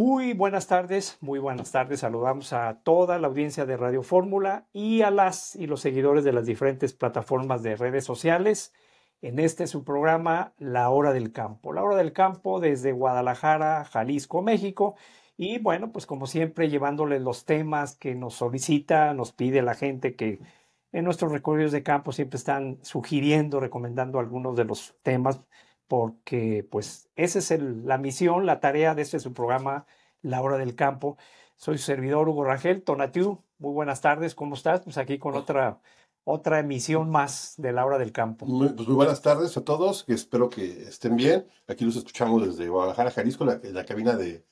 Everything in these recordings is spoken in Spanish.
Muy buenas tardes, muy buenas tardes. Saludamos a toda la audiencia de Radio Fórmula y a las y los seguidores de las diferentes plataformas de redes sociales. En este su programa La Hora del Campo. La Hora del Campo desde Guadalajara, Jalisco, México. Y bueno, pues como siempre llevándoles los temas que nos solicita, nos pide la gente que en nuestros recorridos de campo siempre están sugiriendo, recomendando algunos de los temas porque pues esa es la misión, la tarea de este su programa la Hora del Campo. Soy su servidor Hugo Rangel, Tonatiu. Muy buenas tardes, ¿cómo estás? Pues aquí con otra, otra emisión más de La Hora del Campo. Muy, pues muy buenas tardes a todos, espero que estén bien. Aquí los escuchamos desde Guadalajara, Jalisco, en la cabina de,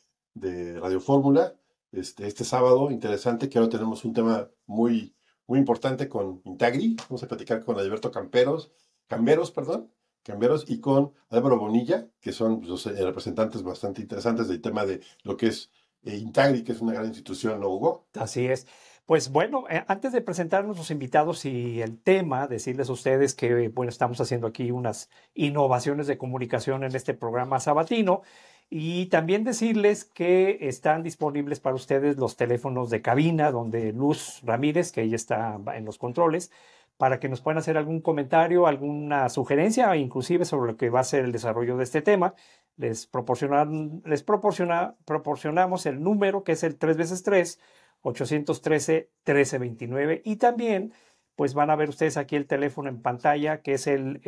Radio Fórmula. Este, este sábado, interesante, que ahora tenemos un tema muy, muy importante con Intagri. Vamos a platicar con Alberto Camperos, Camberos, perdón, Cambiaros y con Álvaro Bonilla, que son pues, los eh, representantes bastante interesantes del tema de lo que es eh, Intagri, que es una gran institución, ¿no, Hugo? Así es. Pues bueno, eh, antes de presentarnos a nuestros invitados y el tema, decirles a ustedes que bueno, estamos haciendo aquí unas innovaciones de comunicación en este programa sabatino y también decirles que están disponibles para ustedes los teléfonos de cabina donde Luz Ramírez, que ella está en los controles, para que nos puedan hacer algún comentario, alguna sugerencia, inclusive sobre lo que va a ser el desarrollo de este tema. Les, proporcionamos el número que es el 3x3, 813-1329 y también pues van a ver ustedes aquí el teléfono en pantalla que es el,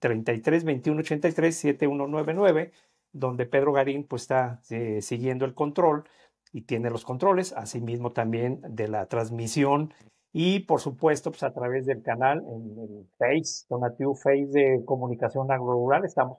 33 21 83 7199 donde Pedro Garín pues está eh, siguiendo el control y tiene los controles, asimismo también de la transmisión y por supuesto pues a través del canal en el Face, Donatiu Face de Comunicación Agro-Rural, estamos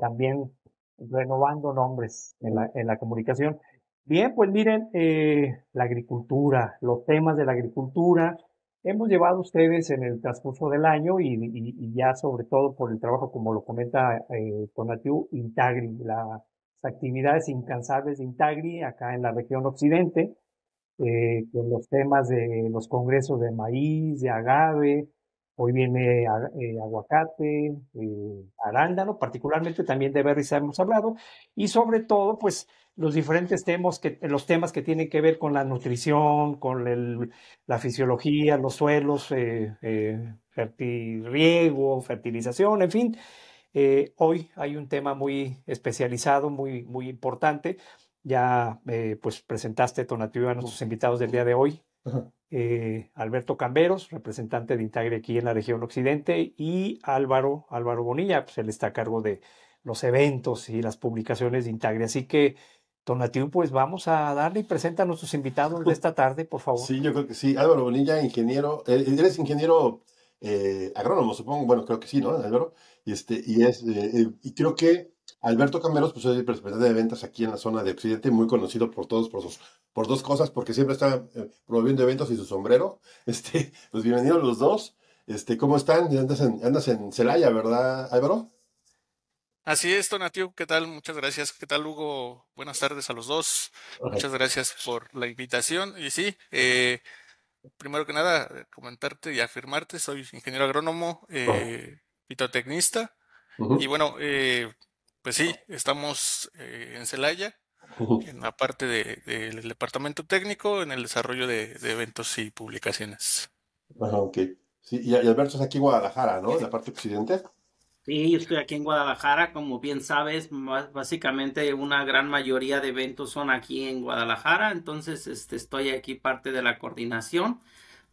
también renovando nombres en la, en la comunicación. Bien, pues miren, eh, la agricultura, los temas de la agricultura, hemos llevado ustedes en el transcurso del año y, ya sobre todo por el trabajo, como lo comenta eh, Donatiu, Intagri, las actividades incansables de Intagri acá en la región occidente, eh, con los temas de los congresos de maíz, de agave, hoy viene eh, aguacate, eh, arándano, particularmente también de berries hemos hablado, y sobre todo, pues, los diferentes temas que, los temas que tienen que ver con la nutrición, con la fisiología, los suelos, riego, fertilización, en fin. hoy hay un tema muy especializado, muy, muy importante, ya eh, pues presentaste Tonatiuh a nuestros invitados del día de hoy. Eh, Alberto Camberos, representante de Intagre aquí en la región occidente, y Álvaro, Álvaro Bonilla, pues él está a cargo de los eventos y las publicaciones de Intagre. Así que, Tonatiu, pues vamos a darle y presenta a nuestros invitados de esta tarde, por favor. Sí, yo creo que sí. Álvaro Bonilla, ingeniero, eh, Él es ingeniero agrónomo, supongo, bueno, creo que sí, ¿no, Álvaro? Y, este, y, es, y creo que Alberto Cameros, pues soy el representante de ventas aquí en la zona de Occidente, muy conocido por todos por, sus, por dos cosas, porque siempre está eh, promoviendo eventos y su sombrero. Este, pues bienvenidos los dos. Este, ¿cómo están? Andas en, andas en Celaya, ¿verdad, Álvaro? Así es, Tonatiu. ¿Qué tal? Muchas gracias. ¿Qué tal, Hugo? Buenas tardes a los dos. Muchas gracias por la invitación. Y sí, eh, primero que nada, comentarte y afirmarte, soy ingeniero agrónomo, oh. eh, fitotecnista. Y bueno, eh, pues sí, estamos eh, en Celaya, en la parte del departamento técnico, en el desarrollo de, eventos y publicaciones. Bueno, ah, ok. y Alberto es aquí en Guadalajara, ¿no? En la parte occidente. Sí, yo estoy aquí en Guadalajara, como bien sabes, básicamente una gran mayoría de eventos son aquí en Guadalajara, entonces este, estoy aquí parte de la coordinación,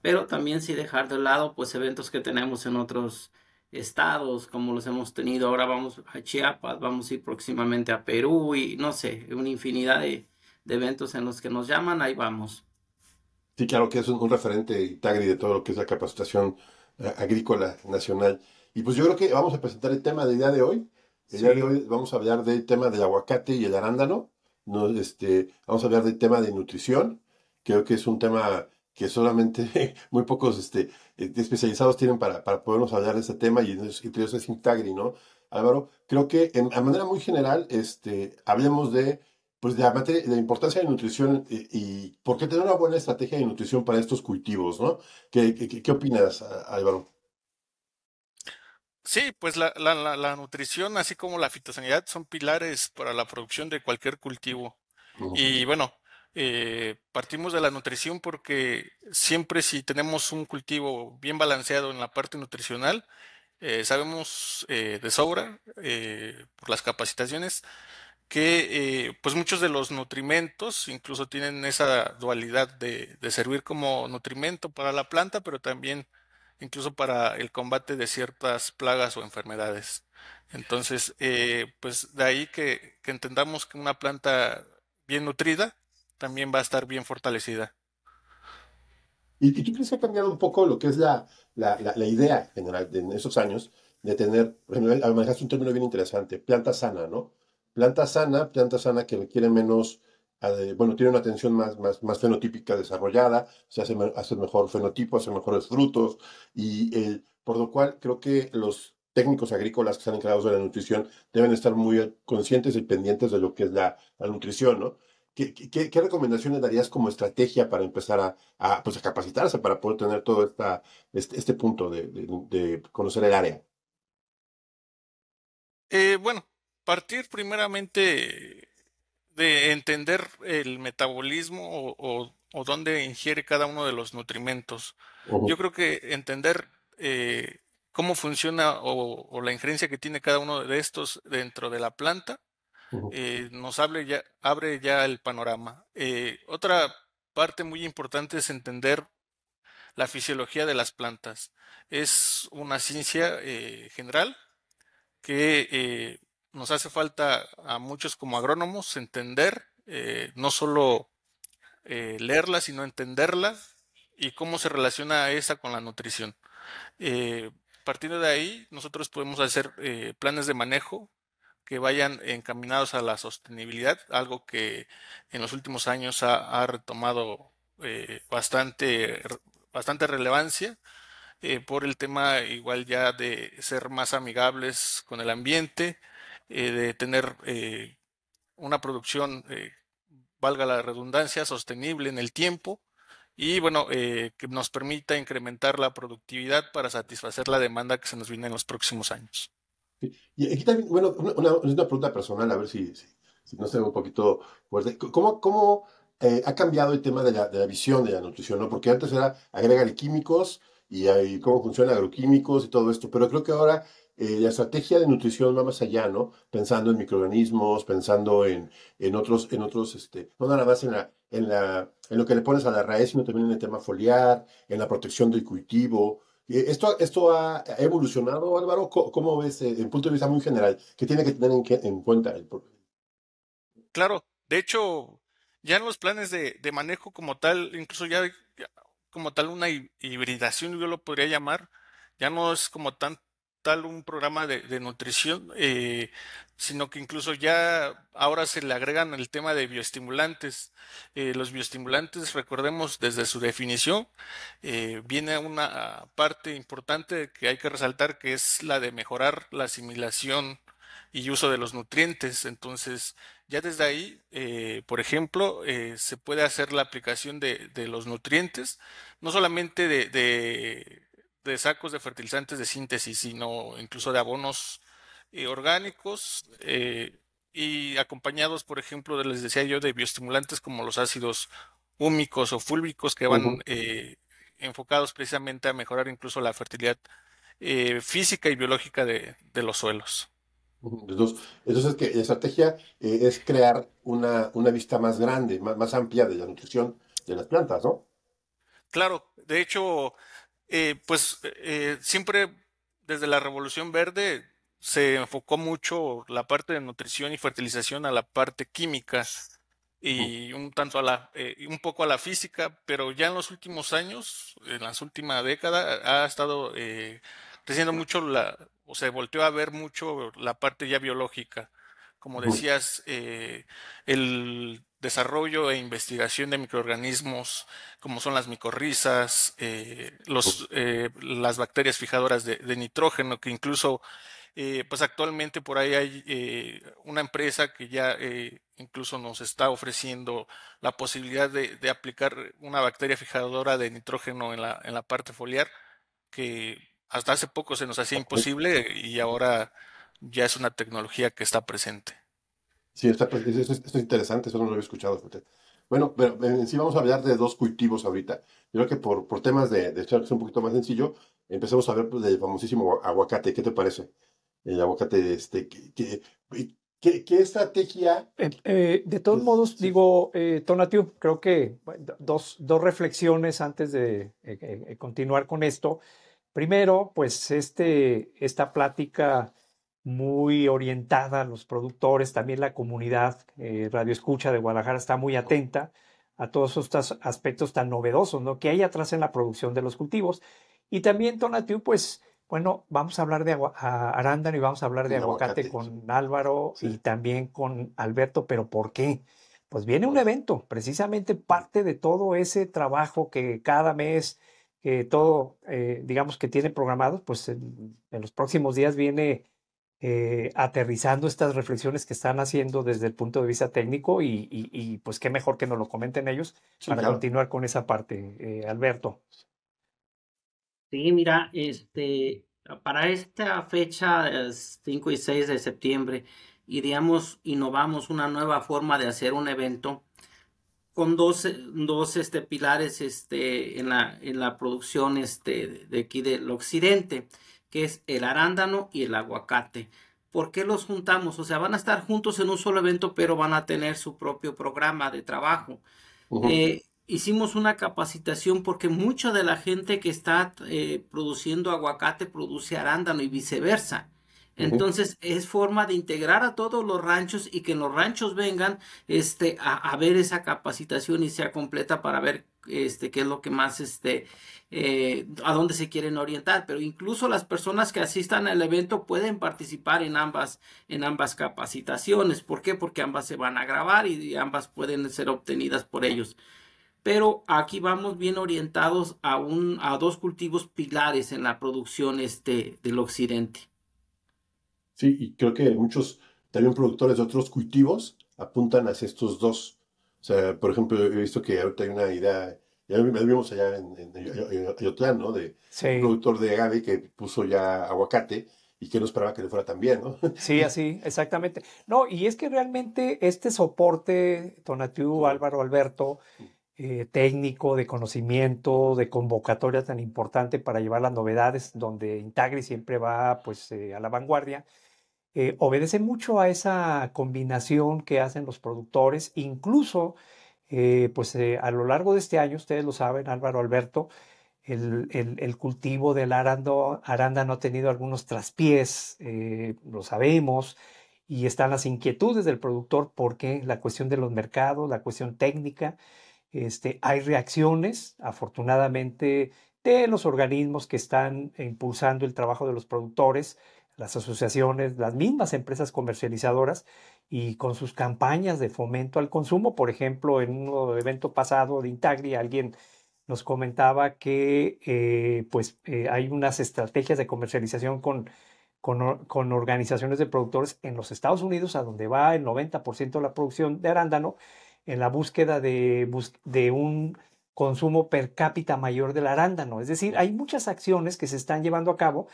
pero también sí dejar de lado pues eventos que tenemos en otros estados como los hemos tenido. Ahora vamos a Chiapas, vamos a ir próximamente a Perú y no sé, una infinidad de, eventos en los que nos llaman, ahí vamos. Sí, claro que es un, referente Itagri de todo lo que es la capacitación eh, agrícola nacional. Y pues yo creo que vamos a presentar el tema del día de hoy. El día de hoy vamos a hablar del tema del aguacate y el arándano. No, este, vamos a hablar del tema de nutrición. Creo que es un tema que solamente muy pocos este, eh, especializados tienen para, para podernos hablar de este tema y entre es Intagri, ¿no? Álvaro, creo que en, de manera muy general este, hablemos de, pues, de, la importancia de nutrición eh, y, por qué tener una buena estrategia de nutrición para estos cultivos, ¿no? ¿Qué, qué, opinas, Álvaro? Sí, pues la, nutrición, así como la fitosanidad, son pilares para la producción de cualquier cultivo. Y bueno, eh, partimos de la nutrición porque siempre si tenemos un cultivo bien balanceado en la parte nutricional, eh, sabemos eh, de sobra por las capacitaciones que pues muchos de los nutrimentos incluso tienen esa dualidad de, de, servir como nutrimento para la planta, pero también incluso para el combate de ciertas plagas o enfermedades. Entonces, pues de ahí que entendamos que una planta bien nutrida también va a estar bien fortalecida. ¿Y, y tú crees que ha cambiado un poco lo que es la, la, idea general de, en esos años de tener, por ejemplo, manejaste un término bien interesante, planta sana, ¿no? Planta sana, planta sana que requiere menos, eh, bueno, tiene una atención más, más, fenotípica desarrollada, se hace, hace mejor fenotipo, hace mejores frutos, y eh, por lo cual creo que los técnicos agrícolas que están encargados de la nutrición deben estar muy conscientes y pendientes de lo que es la, la nutrición, ¿no? ¿Qué, recomendaciones darías como estrategia para empezar a, pues, capacitarse, para poder tener todo este, este, punto de, conocer el área? Eh, bueno, partir primeramente de entender el metabolismo o, dónde ingiere cada uno de los nutrimentos. Yo creo que entender eh, cómo funciona o, o, la injerencia que tiene cada uno de estos dentro de la planta eh, nos abre ya el panorama. Eh, otra parte muy importante es entender la fisiología de las plantas. Es una ciencia eh, general que nos hace falta a muchos como agrónomos entender, no solo leerla, sino entenderla y cómo se relaciona esa con la nutrición partiendo de ahí, nosotros podemos hacer planes de manejo que vayan encaminados a la sostenibilidad, algo que en los últimos años ha, retomado eh, bastante, bastante relevancia eh, por el tema igual ya de ser más amigables con el ambiente, eh, de tener una producción, valga la redundancia, sostenible en el tiempo y bueno, que nos permita incrementar la productividad para satisfacer la demanda que se nos viene en los próximos años. Y aquí también, bueno, una, una pregunta personal, a ver si, no se un poquito fuerte. ¿Cómo, eh, ha cambiado el tema de la, visión de la nutrición? ¿no? Porque antes era agregar químicos y, cómo funcionan agroquímicos y todo esto, pero creo que ahora eh, la estrategia de nutrición va más allá, ¿no? Pensando en microorganismos, pensando en, en otros, en otros, este, no nada más en la, en la, en lo que le pones a la raíz, sino también en el tema foliar, en la protección del cultivo, esto, esto ha evolucionado, Álvaro. ¿Cómo ves, en eh, punto de vista muy general, qué tiene que tener en, cuenta el Claro, de hecho, ya en los planes de, de manejo como tal, incluso ya, como tal una hibridación, yo lo podría llamar, ya no es como tal un programa de, de nutrición, eh, sino que incluso ya ahora se le agregan el tema de bioestimulantes. Eh, los bioestimulantes, recordemos, desde su definición, eh, viene una parte importante que hay que resaltar, que es la de mejorar la asimilación y uso de los nutrientes. Entonces, ya desde ahí, eh, por ejemplo, se puede hacer la aplicación de, los nutrientes, no solamente de, sacos de fertilizantes de síntesis, sino incluso de abonos orgánicos eh, y acompañados, por ejemplo, de, les decía yo, de bioestimulantes como los ácidos húmicos o fúlbicos que van eh, enfocados precisamente a mejorar incluso la fertilidad eh, física y biológica de, los suelos. Entonces, que la estrategia es crear una, vista más grande, más, amplia de la nutrición de las plantas, ¿no? Claro, de hecho, pues siempre desde la Revolución Verde se enfocó mucho la parte de nutrición y fertilización a la parte química y un tanto a la eh, un poco a la física, pero ya en los últimos años, en las últimas décadas, ha estado eh, creciendo mucho la, o se volteó a ver mucho la parte ya biológica. Como decías, eh, el desarrollo e investigación de microorganismos, como son las micorrizas, eh, los, las bacterias fijadoras de nitrógeno, que incluso eh, pues actualmente por ahí hay eh, una empresa que ya eh, incluso nos está ofreciendo la posibilidad de, aplicar una bacteria fijadora de nitrógeno en la, en la parte foliar, que hasta hace poco se nos hacía imposible y ahora ya es una tecnología que está presente. Sí, está, esto, es interesante, eso no lo había escuchado. Bueno, pero en sí vamos a hablar de dos cultivos ahorita. Yo creo que por, por temas de, de un poquito más sencillo, empecemos a ver pues, del famosísimo aguacate. ¿Qué te parece? el aguacate, este, ¿Qué, estrategia? Eh, de todos modos, digo, eh, Tonatiu, creo que dos, dos reflexiones antes de eh, eh, continuar con esto. Primero, pues este, esta plática muy orientada a los productores, también la comunidad Radio Escucha de Guadalajara está muy atenta a todos estos aspectos tan novedosos ¿no? que hay atrás en la producción de los cultivos. Y también, Tonatiu, pues bueno, vamos a hablar de arándano y vamos a hablar de aguacate, con Álvaro y también con Alberto, pero ¿por qué? Pues viene un evento, precisamente parte de todo ese trabajo que cada mes, que todo, eh, digamos que tiene programado, pues en, los próximos días viene eh, aterrizando estas reflexiones que están haciendo desde el punto de vista técnico y, pues qué mejor que nos lo comenten ellos para continuar con esa parte, eh, Alberto. Sí, mira, este, para esta fecha, 5 eh, y 6 de septiembre, iríamos, innovamos una nueva forma de hacer un evento con dos, eh, este, pilares este, en, la, en la producción este, de aquí del occidente, que es el arándano y el aguacate. ¿Por qué los juntamos? O sea, van a estar juntos en un solo evento, pero van a tener su propio programa de trabajo hicimos una capacitación porque mucha de la gente que está eh, produciendo aguacate produce arándano y viceversa. Entonces es forma de integrar a todos los ranchos y que los ranchos vengan este, a, ver esa capacitación y sea completa para ver este, qué es lo que más, este, eh, a dónde se quieren orientar. Pero incluso las personas que asistan al evento pueden participar en ambas, en ambas capacitaciones. ¿Por qué? Porque ambas se van a grabar y ambas pueden ser obtenidas por ellos pero aquí vamos bien orientados a, un, a dos cultivos pilares en la producción este, del occidente. Sí, y creo que muchos también productores de otros cultivos apuntan hacia estos dos. O sea, por ejemplo, he visto que ahorita hay una idea, ya vimos allá en, en, ¿no? De sí. un productor de agave que puso ya aguacate y que no esperaba que le fuera tan bien, ¿no? Sí, así, exactamente. No, y es que realmente este soporte, Tonatiu, Álvaro, Alberto, eh, técnico, de conocimiento, de convocatoria tan importante para llevar las novedades, donde Intagri siempre va pues, eh, a la vanguardia, eh, obedece mucho a esa combinación que hacen los productores, incluso pues, a lo largo de este año, ustedes lo saben, Álvaro Alberto, el, el, cultivo del arando, ...no ha tenido algunos traspiés, lo sabemos, y están las inquietudes del productor porque la cuestión de los mercados, la cuestión técnica, este, hay reacciones, afortunadamente, de los organismos que están impulsando el trabajo de los productores, las asociaciones, las mismas empresas comercializadoras y con sus campañas de fomento al consumo. Por ejemplo, en un evento pasado de Intagri, alguien nos comentaba que eh, pues, eh, hay unas estrategias de comercialización con, con, organizaciones de productores en los Estados Unidos, a donde va el 90% de la producción de arándano, en la búsqueda de, de un consumo per cápita mayor del arándano. Es decir, hay muchas acciones que se están llevando a cabo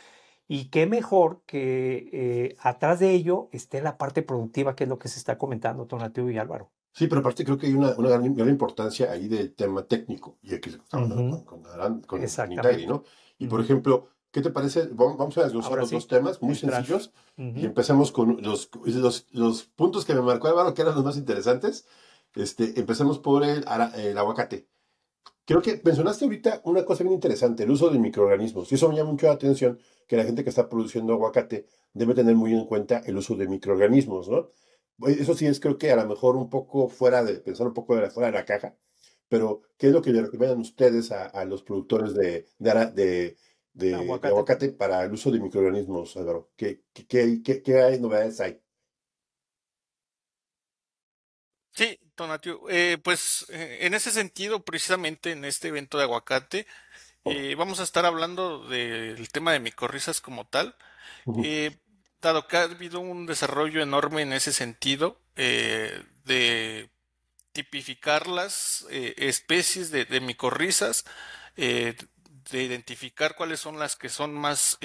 y qué mejor que eh, atrás de ello esté la parte productiva, que es lo que se está comentando Tonatiu y Álvaro. Sí, pero aparte creo que hay una, gran, importancia ahí del tema técnico, y aquí con, con, ¿no? Y por ejemplo, ¿qué te parece? Vamos a desglosar los dos temas muy sencillos y empezamos con los, los, los, puntos que me marcó Álvaro, que eran los más interesantes, Empezamos este, empecemos por el, el aguacate. Creo que mencionaste ahorita una cosa bien interesante, el uso de microorganismos. Y eso me llama mucho la atención, que la gente que está produciendo aguacate debe tener muy en cuenta el uso de microorganismos, ¿no? Eso sí es creo que a lo mejor un poco fuera de, pensar un poco de la, fuera de la caja, pero ¿qué es lo que le recomiendan ustedes a, los productores de, de, aguacate. aguacate. para el uso de microorganismos, Álvaro? ¿Qué, qué, qué, qué, qué novedades hay? Sí, Tonatio. Eh, pues eh, en ese sentido, precisamente en este evento de aguacate, eh, vamos a estar hablando del tema de micorrizas como tal. dado que ha habido un desarrollo enorme en ese sentido de tipificar las especies de, de micorrizas, de identificar cuáles son las que son más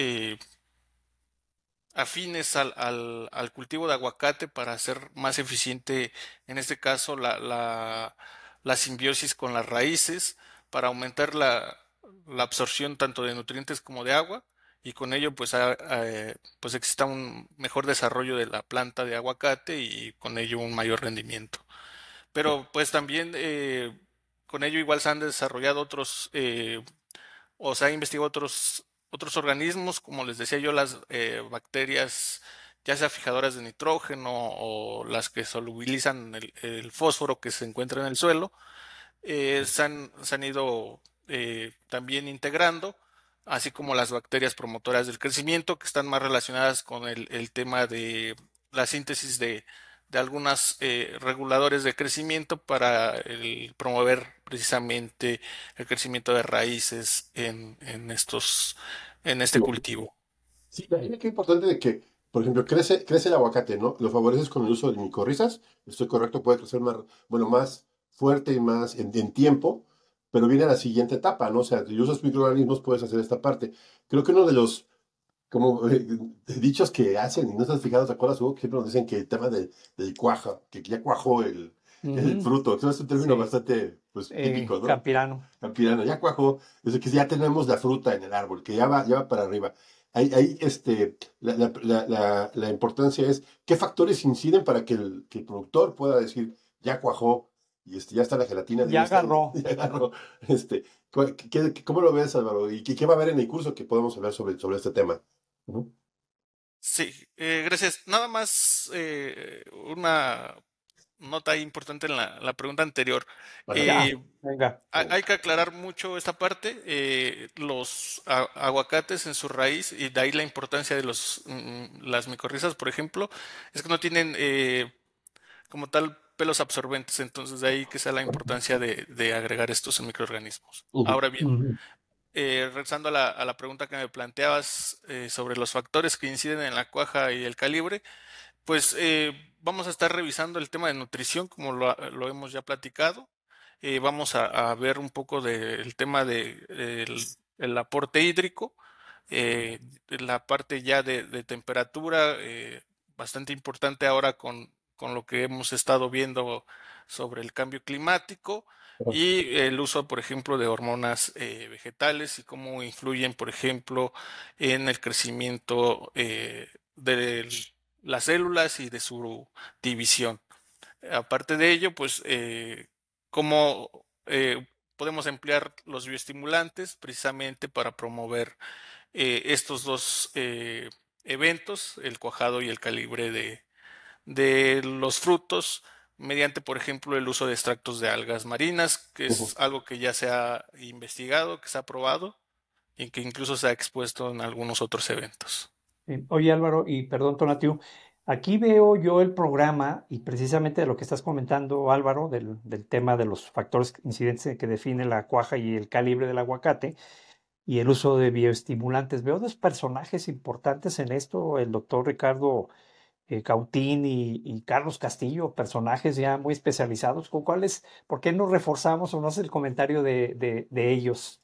afines al, al, cultivo de aguacate para hacer más eficiente, en este caso, la, la, la simbiosis con las raíces, para aumentar la, absorción tanto de nutrientes como de agua, y con ello pues, eh, pues exista un mejor desarrollo de la planta de aguacate y con ello un mayor rendimiento. Pero pues también eh, con ello igual se han desarrollado otros, eh, o se han investigado otros otros organismos, como les decía yo, las eh, bacterias, ya sea fijadoras de nitrógeno o las que solubilizan el, fósforo que se encuentra en el suelo, eh, se, han, ido eh, también integrando, así como las bacterias promotoras del crecimiento, que están más relacionadas con el tema de la síntesis de, de algunos eh, reguladores de crecimiento para promover precisamente el crecimiento de raíces en, estos, en este cultivo. Sí, que qué importante de que, por ejemplo, crece, crece el aguacate, ¿no? Lo favoreces con el uso de micorrizas, estoy correcto, puede crecer más, bueno, más fuerte y más en, tiempo, pero viene a la siguiente etapa, ¿no? O sea, si usas microorganismos puedes hacer esta parte. Creo que uno de los como eh, dichos que hacen y no estás fijado, ¿te acuerdas? Siempre nos dicen que el tema del cuaja, que ya cuajó el, fruto. es un término bastante pues, eh, típico, ¿no? Campirano. Campirano, ya cuajó. Es que ya tenemos la fruta en el árbol, que ya va, ya para arriba. Ahí, este, la, importancia es qué factores inciden para que el, productor pueda decir, ya cuajó, y este, ya está la gelatina. ya agarró. Ya agarró. Este, cómo lo ves, Álvaro? ¿Y qué, va a haber en el curso que podamos hablar sobre, sobre este tema? Sí, eh, gracias. Nada más eh, una nota importante en la, pregunta anterior. Eh, ah, hay que aclarar mucho esta parte. los aguacates en su raíz, y de ahí la importancia de los, mm, las micorrizas, por ejemplo, es que no tienen como tal pelos absorbentes, entonces de ahí que sea la importancia de, agregar estos microorganismos. Ahora bien, eh, regresando a la, pregunta que me planteabas eh, sobre los factores que inciden en la cuaja y el calibre, pues eh, vamos a estar revisando el tema de nutrición, como lo, hemos ya platicado. vamos a, ver un poco del tema del aporte hídrico, la parte ya de, temperatura, bastante importante ahora con lo que hemos estado viendo sobre el cambio climático y el uso, por ejemplo, de hormonas eh, vegetales y cómo influyen, por ejemplo, en el crecimiento eh, de las células y de su división. Aparte de ello, pues, eh, cómo eh, podemos emplear los bioestimulantes precisamente para promover estos dos eventos, el cuajado y el calibre de, de los frutos mediante, por ejemplo, el uso de extractos de algas marinas, que es algo que ya se ha investigado, que se ha probado y que incluso se ha expuesto en algunos otros eventos. Eh, oye Álvaro, y perdón Tonatiu, aquí veo yo el programa y precisamente de lo que estás comentando Álvaro, del, del tema de los factores incidentes que define la cuaja y el calibre del aguacate y el uso de bioestimulantes. Veo dos personajes importantes en esto, el doctor Ricardo eh, Cautín y, Carlos Castillo, personajes ya muy especializados, ¿con cuáles, por qué no reforzamos o no hace el comentario de, de, ellos?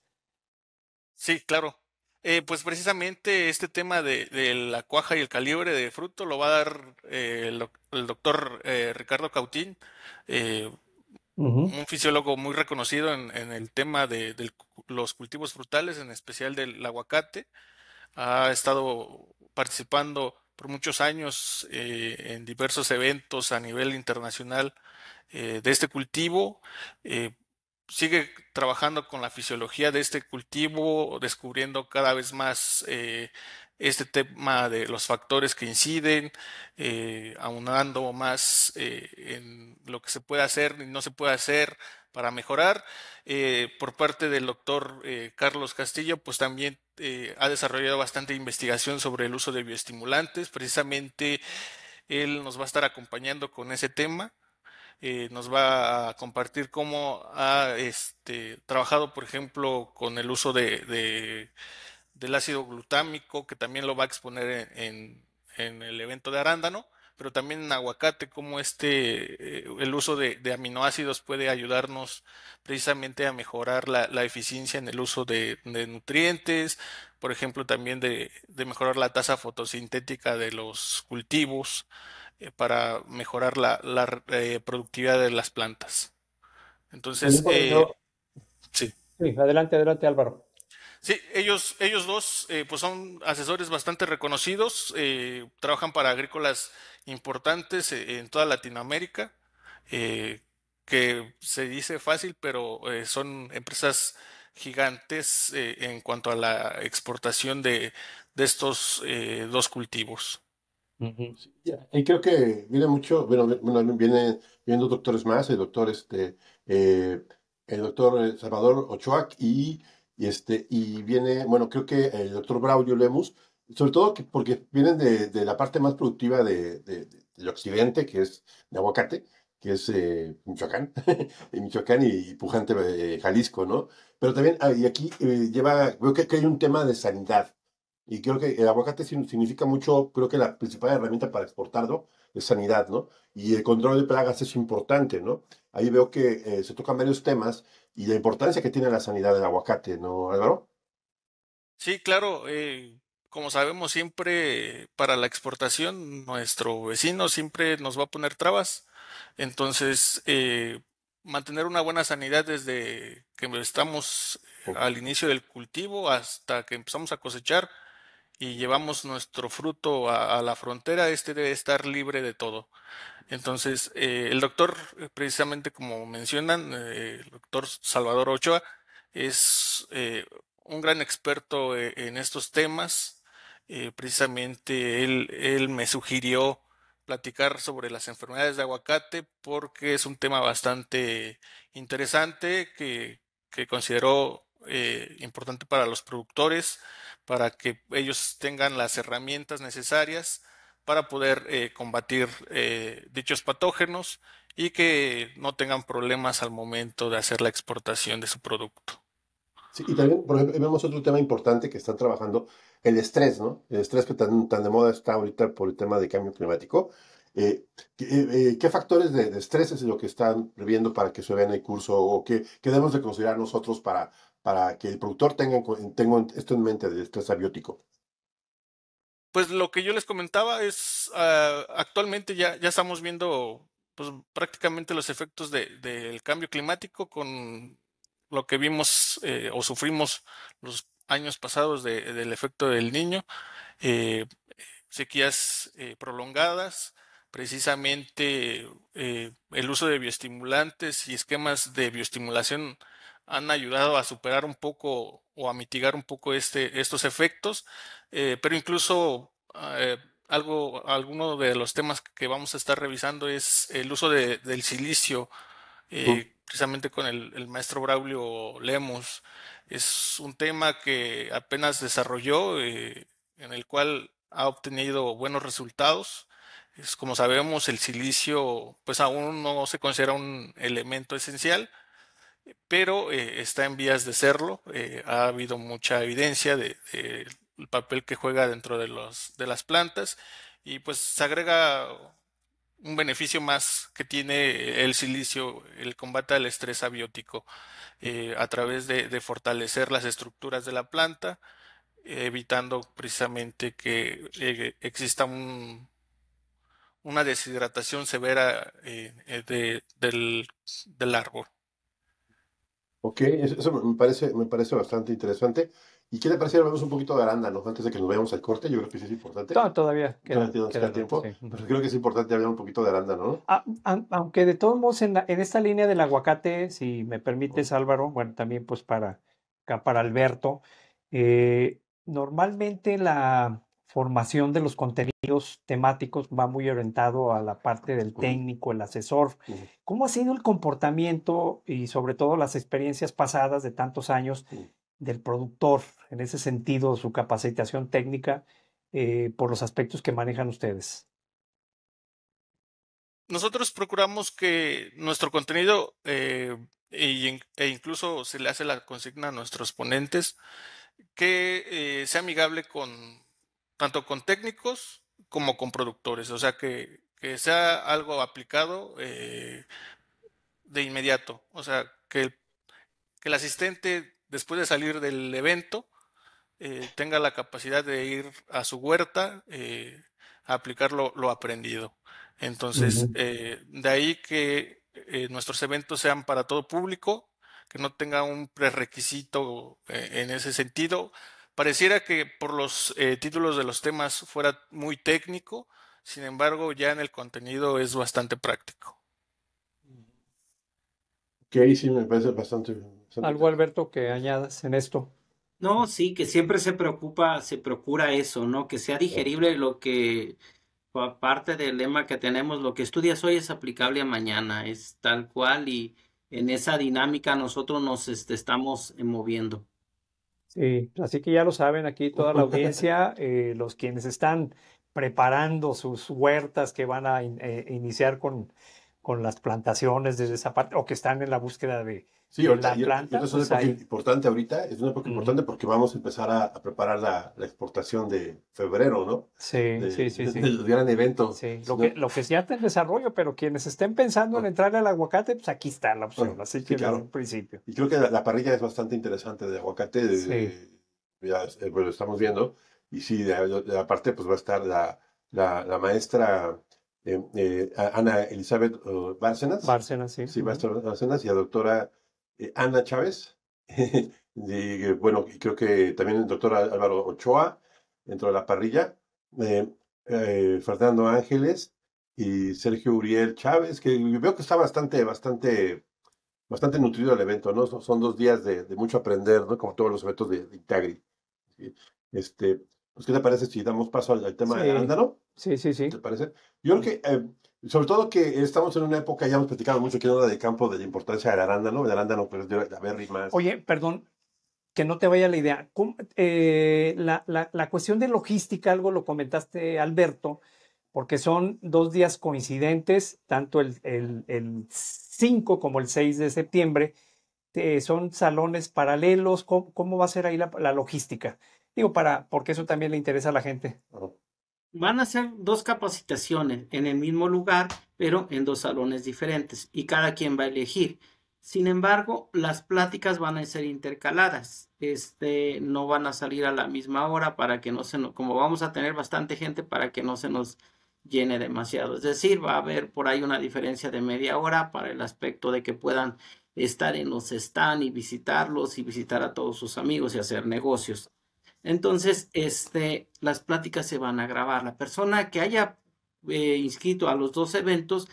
Sí, claro. Eh, pues precisamente este tema de, de, la cuaja y el calibre de fruto lo va a dar eh, el, doctor Ricardo Cautín, un fisiólogo muy reconocido en, en el tema de, los cultivos frutales, en especial del aguacate. Ha estado participando por muchos años eh, en diversos eventos a nivel internacional eh, de este cultivo. Eh, sigue trabajando con la fisiología de este cultivo, descubriendo cada vez más este tema de los factores que inciden, aunando más en lo que se puede hacer y no se puede hacer, para mejorar. Eh, por parte del doctor eh, Carlos Castillo, pues también eh, ha desarrollado bastante investigación sobre el uso de bioestimulantes. Precisamente él nos va a estar acompañando con ese tema. nos va a compartir cómo ha este, trabajado, por ejemplo, con el uso de, del ácido glutámico, que también lo va a exponer en, en el evento de Arándano pero también en aguacate, cómo este, eh, el uso de, aminoácidos puede ayudarnos precisamente a mejorar la, eficiencia en el uso de, nutrientes, por ejemplo, también de, mejorar la tasa fotosintética de los cultivos eh, para mejorar la, eh, productividad de las plantas. Entonces, Sí, adelante, adelante Álvaro. Sí, ellos, ellos dos eh, pues son asesores bastante reconocidos, eh, trabajan para agrícolas importantes eh, en toda Latinoamérica, que se dice fácil, pero son empresas gigantes en cuanto a la exportación de, de estos dos cultivos. Y creo que viene mucho, bueno, viene, vienen dos doctores más, el doctor, este, el doctor Salvador Ochoac y... Y, este, y viene, bueno, creo que el doctor Braulio Lemus, sobre todo porque vienen de, la parte más productiva de, del occidente, que es de aguacate, que es eh, Michoacán Michoacán, Michoacán y, Pujante eh, Jalisco, ¿no? Pero también, ah, y aquí eh, lleva, veo que, que, hay un tema de sanidad. Y creo que el aguacate significa mucho, creo que la principal herramienta para exportarlo es sanidad, ¿no? Y el control de plagas es importante, ¿no? Ahí veo que se tocan varios temas y la importancia que tiene la sanidad del aguacate, ¿no, Álvaro? Sí, claro. Eh, como sabemos, siempre para la exportación, nuestro vecino siempre nos va a poner trabas. Entonces, eh, mantener una buena sanidad desde que estamos eh, al inicio del cultivo hasta que empezamos a cosechar y llevamos nuestro fruto a, a la frontera, este debe estar libre de todo. Entonces, eh, el doctor, eh, precisamente como mencionan, eh, el doctor Salvador Ochoa, es un gran experto en estos temas. precisamente él, me sugirió platicar sobre las enfermedades de aguacate porque es un tema bastante interesante que, que consideró importante para los productores, para que ellos tengan las herramientas necesarias para poder eh, combatir eh, dichos patógenos y que no tengan problemas al momento de hacer la exportación de su producto. y también, por ejemplo, vemos otro tema importante que están trabajando, el estrés, ¿no? El estrés que tan, de moda está ahorita por el tema de cambio climático. Eh, ¿Qué factores de, estrés es lo que están previendo para que se vea en el curso o qué, debemos de considerar nosotros para, que el productor tenga, tenga esto en mente del estrés abiótico? pues lo que yo les comentaba es, ah, actualmente ya, estamos viendo pues, prácticamente los efectos del de, cambio climático con lo que vimos eh, o sufrimos los años pasados de, del efecto del niño, eh, sequías eh, prolongadas, precisamente el uso de bioestimulantes y esquemas de bioestimulación han ayudado a superar un poco o a mitigar un poco este, estos efectos, eh, pero incluso ah, eh, algo, alguno de los temas que vamos a estar revisando es el uso del silicio, eh, precisamente con el, maestro Braulio Lemus. Es un tema que apenas desarrolló, en el cual ha obtenido buenos resultados como sabemos, el silicio, pues aún no se considera un elemento esencial, pero eh, está en vías de serlo. Eh, ha habido mucha evidencia del papel que juega dentro de, las plantas y pues se agrega un beneficio más que tiene el silicio, el combate al estrés abiótico eh, a través de, fortalecer las estructuras de la planta, evitando precisamente que exista una deshidratación severa del árbol. Ok, eso me parece, me parece bastante interesante. ¿Y qué te parece? Hablamos un poquito de arándanos antes de que nos vayamos al corte. Yo creo que sí es importante. No, todavía queda, no tiempo, pero creo que es importante hablar un poquito de aranda, ¿no? Ah, aunque de todos modos, en, esta línea del aguacate, si me permites, Álvaro, bueno, también pues para, para Alberto, eh, normalmente la, formación de los contenidos temáticos va muy orientado a la parte del técnico, el asesor. ¿Cómo ha sido el comportamiento y sobre todo las experiencias pasadas de tantos años del productor en ese sentido, su capacitación técnica eh, por los aspectos que manejan ustedes? Nosotros procuramos que nuestro contenido eh, e, incluso se le hace la consigna a nuestros ponentes que eh, sea amigable con tanto con técnicos como con productores, o sea que, sea algo aplicado eh, de inmediato, o sea que el, asistente después de salir del evento eh, tenga la capacidad de ir a su huerta eh, a aplicar lo, aprendido. Entonces, de ahí que nuestros eventos sean para todo público, que no tenga un prerequisito en ese sentido, Pareciera que por los eh, títulos de los temas fuera muy técnico, sin embargo, ya en el contenido es bastante práctico. Ok, sí, me parece bastante. Algo, Alberto, que añadas en esto. No, sí, que siempre se preocupa, se procura eso, ¿no? Que sea digerible lo que, aparte del lema que tenemos, lo que estudias hoy es aplicable a mañana, es tal cual y en esa dinámica nosotros nos este, estamos moviendo. Sí, así que ya lo saben aquí toda la audiencia, eh, los quienes están preparando sus huertas que van a eh, iniciar con, con las plantaciones desde esa parte o que están en la búsqueda de, Sí, ahorita, es una pues, época importante ahorita, es una época importante porque vamos a empezar a, preparar la, exportación de febrero, ¿no? Sí, sí, sí. sí. gran evento. Sí, lo, que, lo que ya está en desarrollo, pero quienes estén pensando en ah. entrar al aguacate, pues aquí está la opción, así que principio. Y creo que la, parrilla es bastante interesante de aguacate, ya eh, pues, lo estamos viendo, y sí, aparte pues va a estar la, la maestra... Eh, eh, Ana Elizabeth Bárcenas. sí. Sí, maestra y la doctora eh, Ana Chávez, y, eh, bueno, creo que también el doctor Álvaro Ochoa, dentro de la parrilla, eh, Fernando Ángeles y Sergio Uriel Chávez, que veo que está bastante, bastante bastante nutrido el evento, ¿no? Son dos días de, mucho aprender, ¿no? Como todos los eventos de, Intagri. Este, pues, ¿qué te parece si damos paso al, tema de Sí, sí, sí. ¿Te parece? Yo creo que sobre todo que estamos en una época, ya hemos platicado mucho que en de campo de la importancia De la Aranda no, pero a ver, más. Oye, perdón, que no te vaya la idea. Eh, la, cuestión de logística, algo lo comentaste, Alberto, porque son dos días coincidentes, tanto el, el, el 5 como el 6 de septiembre. son salones paralelos. ¿Cómo, va a ser ahí la, logística? Digo, para, porque eso también le interesa a la gente. Van a ser dos capacitaciones en el mismo lugar, pero en dos salones diferentes y cada quien va a elegir. Sin embargo, las pláticas van a ser intercaladas. Este, no van a salir a la misma hora para que no se como vamos a tener bastante gente para que no se nos llene demasiado. Es decir, va a haber por ahí una diferencia de media hora para el aspecto de que puedan estar en los stand y visitarlos y visitar a todos sus amigos y hacer negocios. Entonces, este, las pláticas se van a grabar. La persona que haya eh, inscrito a los dos eventos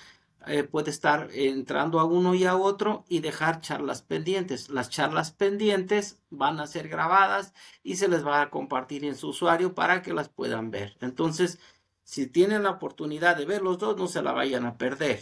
eh, puede estar entrando a uno y a otro y dejar charlas pendientes. Las charlas pendientes van a ser grabadas y se les va a compartir en su usuario para que las puedan ver. Entonces, si tienen la oportunidad de ver los dos, no se la vayan a perder.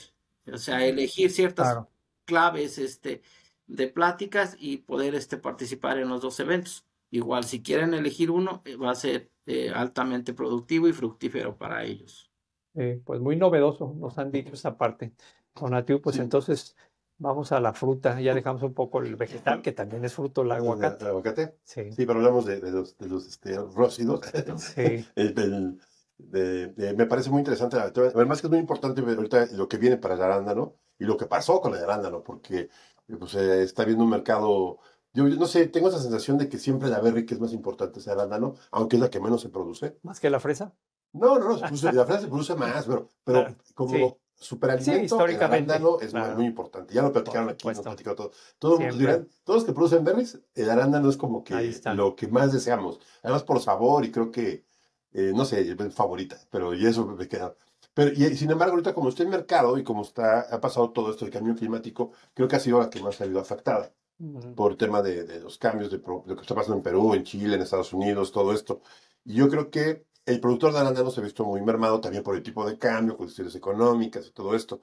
O sea, elegir ciertas claves este, de pláticas y poder este, participar en los dos eventos. Igual, si quieren elegir uno, eh, va a ser eh, altamente productivo y fructífero para ellos. Eh, pues muy novedoso, nos han dicho esa parte. Donativo, pues entonces vamos a la fruta, ya dejamos un poco el vegetal, que también es fruto, el aguacate. Sí. pero hablamos de, los, de este, rócidos. Sí. me parece muy interesante, además que es muy importante ahorita lo que viene para el arándano y lo que pasó con el arándano, porque pues, está viendo un mercado yo, no sé, tengo esa sensación de que siempre la berry que es más importante es el arándano, aunque es la que menos se produce. ¿Más que la fresa? No, no, la fresa se produce más, pero, ah, como superalimento, el arándano es muy, importante. Ya lo platicaron aquí, lo platicaron Todos, todos los que producen berries, el arándano es como que lo que más deseamos. Además por sabor y creo que, eh, no sé, es favorita, pero y eso me queda. Pero, y, sin embargo, ahorita como está el mercado y como está, ha pasado todo esto del cambio climático, creo que ha sido la que más ha sido afectada por tema de, los cambios, de, lo que está pasando en Perú, en Chile, en Estados Unidos, todo esto. Y yo creo que el productor de arándano se ha visto muy mermado también por el tipo de cambio, condiciones económicas y todo esto.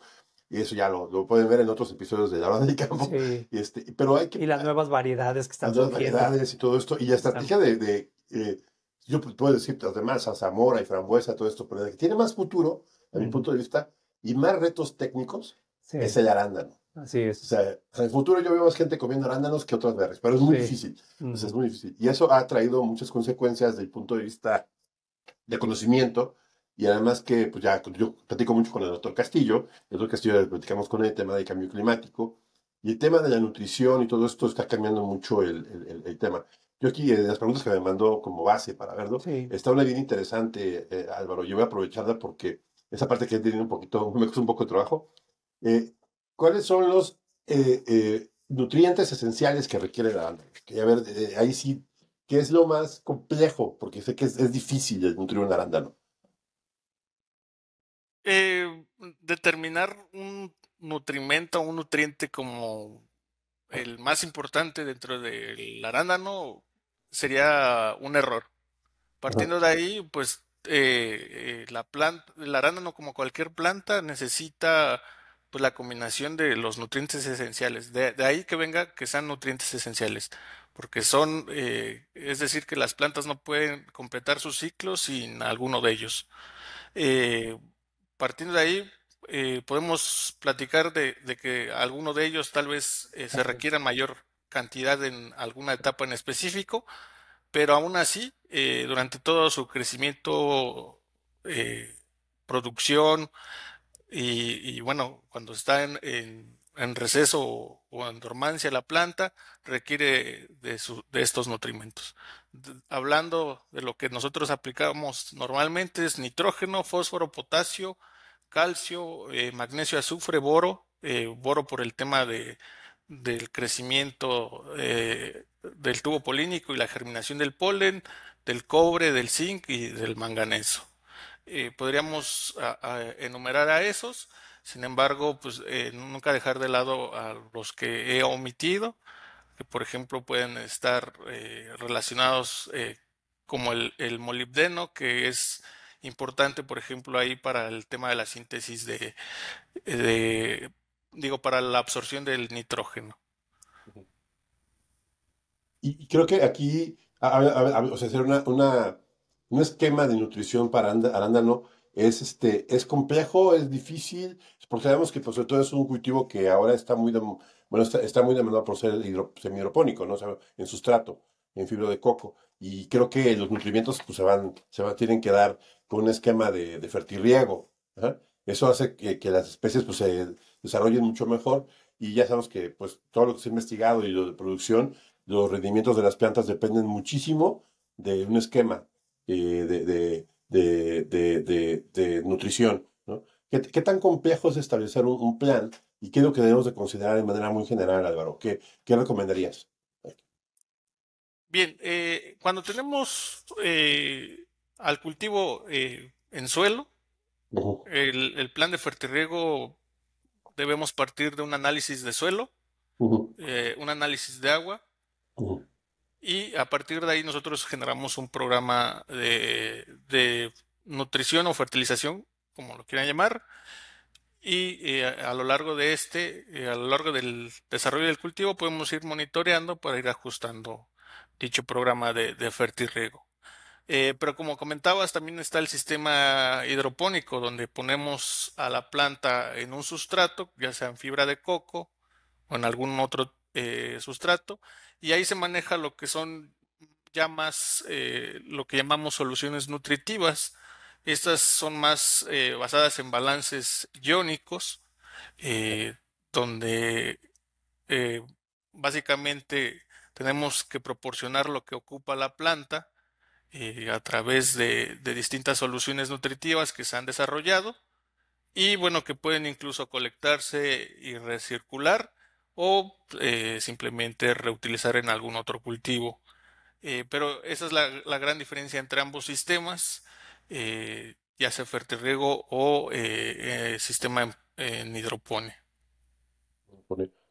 Y eso ya lo, pueden ver en otros episodios de La Hora del Campo. Este, pero hay que, y las nuevas variedades que están Las surgiendo. variedades y todo esto. Y la estrategia de... Eh, yo puedo decir las demás, a Zamora y Frambuesa, todo esto, pero que tiene más futuro, a mi punto de vista, y más retos técnicos, es el arándano. Así es. O sea, en el futuro yo veo más gente comiendo arándanos que otras berries, pero es muy difícil. es muy difícil. Y eso ha traído muchas consecuencias desde el punto de vista de conocimiento. Y además que, pues ya, yo platico mucho con el doctor Castillo. El doctor Castillo platicamos con él el tema del cambio climático. Y el tema de la nutrición y todo esto está cambiando mucho el, el, el tema. Yo aquí, eh, de las preguntas que me mandó como base para verlo, está una bien interesante, eh, Álvaro. Yo voy a aprovecharla porque esa parte que he tenido un poquito, me costó un poco de trabajo. Eh, ¿Cuáles son los eh, eh, nutrientes esenciales que requiere la arándano? a ver, eh, ahí sí, ¿qué es lo más complejo? Porque sé que es, difícil el nutrir un arándano. Eh, determinar un nutrimento, un nutriente como el más importante dentro del arándano sería un error. Partiendo de ahí, pues la planta, el arándano como cualquier planta necesita pues la combinación de los nutrientes esenciales. De, ahí que venga que sean nutrientes esenciales, porque son, eh, es decir, que las plantas no pueden completar su ciclo sin alguno de ellos. Eh, partiendo de ahí, eh, podemos platicar de, de, que alguno de ellos tal vez se requiera mayor cantidad en alguna etapa en específico, pero aún así, durante todo su crecimiento, producción, y, bueno, cuando está en, receso o, en dormancia la planta, requiere de, de estos nutrimentos. hablando de lo que nosotros aplicamos normalmente es nitrógeno, fósforo, potasio, calcio, eh, magnesio, azufre, boro, eh, boro por el tema de, del crecimiento eh, del tubo polínico y la germinación del polen, del cobre, del zinc y del manganeso. Eh, podríamos enumerar a esos, sin embargo, pues eh, nunca dejar de lado a los que he omitido, que por ejemplo pueden estar eh, relacionados como el, molibdeno, que es importante, por ejemplo, ahí para el tema de la síntesis de, digo, para la absorción del nitrógeno. Y, creo que aquí, o sea, hacer una un esquema de nutrición para arándano es, este, es complejo, es difícil, porque sabemos que pues, sobre todo es un cultivo que ahora está muy, bueno, está, muy demandado por ser hidro, ¿no? en sustrato, en fibra de coco. Y creo que los nutrimientos pues, se, van, se van, tienen que dar con un esquema de, de ¿ah? Eso hace que, las especies pues, se desarrollen mucho mejor. Y ya sabemos que pues, todo lo que se ha investigado y lo de producción, los rendimientos de las plantas dependen muchísimo de un esquema eh, de, de, nutrición. ¿Qué, tan complejo es establecer un, plan y qué es lo que debemos de considerar de manera muy general, Álvaro? ¿Qué, recomendarías? Bien, eh, cuando tenemos eh, al cultivo en suelo, el, plan de fertirriego debemos partir de un análisis de suelo, un análisis de agua, y a partir de ahí nosotros generamos un programa de, nutrición o fertilización, como lo quieran llamar, y eh, a lo largo de este, eh, a lo largo del desarrollo del cultivo podemos ir monitoreando para ir ajustando dicho programa de, de fertirriego. Eh, pero como comentabas, también está el sistema hidropónico, donde ponemos a la planta en un sustrato, ya sea en fibra de coco o en algún otro sustrato, y ahí se maneja lo que son ya más eh, lo que llamamos soluciones nutritivas. Estas son más eh, basadas en balances iónicos, eh, donde básicamente tenemos que proporcionar lo que ocupa la planta a través de, de distintas soluciones nutritivas que se han desarrollado y bueno, que pueden incluso colectarse y recircular o eh, simplemente reutilizar en algún otro cultivo. Eh, pero esa es la, gran diferencia entre ambos sistemas, eh, ya sea fertirriego o sistema en, hidropone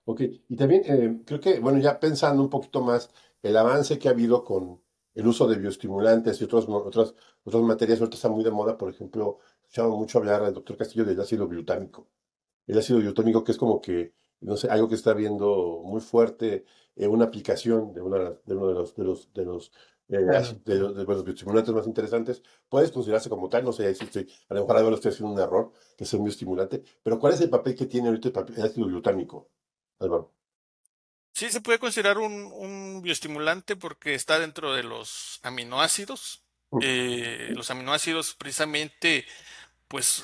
Ok, y también creo que, bueno, ya pensando un poquito más, el avance que ha habido con el uso de bioestimulantes y otros, otras, otras materias, ahorita está muy de moda, por ejemplo, escuchaba mucho hablar al doctor Castillo del ácido glutámico. El ácido glutámico que es como que no sé, algo que está viendo muy fuerte, en eh, una aplicación de, una, de uno de los, de los, de los eh, bioestimulantes más interesantes, puedes considerarse como tal, no sé, estoy, a lo mejor a lo estoy haciendo un error, que es un bioestimulante, pero ¿cuál es el papel que tiene ahorita el, ácido glutámico, Álvaro? Sí, se puede considerar un, un, bioestimulante porque está dentro de los aminoácidos. Mm. Eh, los aminoácidos precisamente, pues,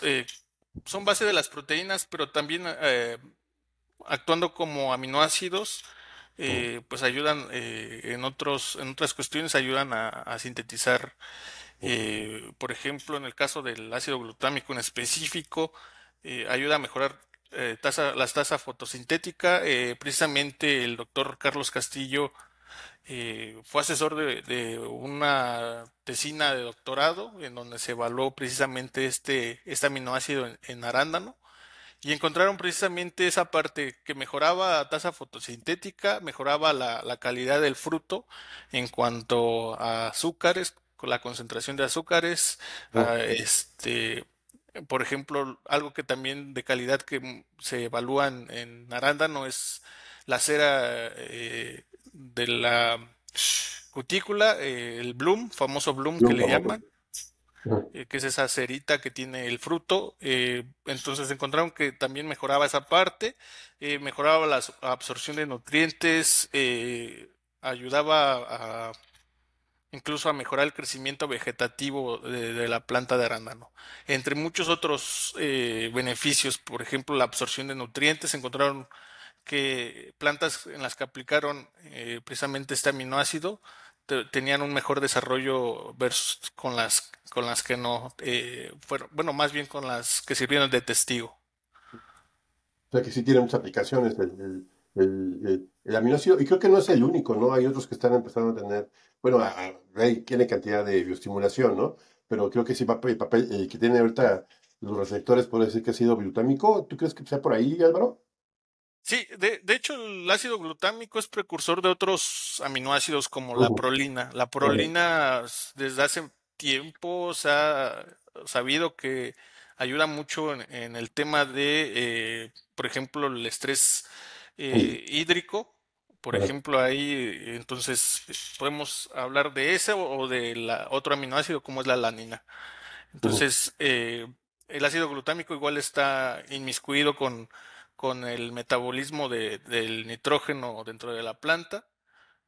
son base de las proteínas, pero también actuando como aminoácidos, eh, oh. pues ayudan eh, en, otros, en otras cuestiones, ayudan a, sintetizar, oh. eh, por ejemplo, en el caso del ácido glutámico en específico, ayuda a mejorar las tasas fotosintética. precisamente el doctor Carlos Castillo fue asesor de, una tesina de doctorado en donde se evaluó precisamente este, este aminoácido en arándano y encontraron precisamente esa parte que mejoraba la tasa fotosintética, mejoraba la, calidad del fruto en cuanto a azúcares, con la concentración de azúcares, este, por ejemplo, algo que también de calidad que se evalúan en arándano es la cera eh, de la cutícula, eh, el bloom, famoso bloom, que le llaman. Eh, que es esa cerita que tiene el fruto. Eh, entonces encontraron que también mejoraba esa parte, eh, mejoraba la absorción de nutrientes, ayudaba a, incluso a mejorar el crecimiento vegetativo de, de la planta de arándano. Entre muchos otros beneficios, por ejemplo, la absorción de nutrientes, encontraron que plantas en las que aplicaron precisamente este aminoácido, tenían un mejor desarrollo versus con las, con las que no eh, fueron, bueno, más bien con las que sirvieron de testigo. O sea que sí tiene muchas aplicaciones el, el, aminoácido, y creo que no es el único, ¿no? Hay otros que están empezando a tener, bueno, tiene cantidad de bioestimulación, ¿no? Pero creo que sí, el papel, que tiene ahorita los receptores puede decir que ha sido biotámico. ¿Tú crees que sea por ahí, Álvaro? Sí, de, de, hecho el ácido glutámico es precursor de otros aminoácidos como la prolina. La prolina desde hace tiempo se ha sabido que ayuda mucho en, el tema de, eh, por ejemplo, el estrés eh, hídrico. Por ejemplo, ahí entonces podemos hablar de ese o de la, otro aminoácido como es la lanina. Entonces, eh, el ácido glutámico igual está inmiscuido con con el metabolismo del nitrógeno dentro de la planta.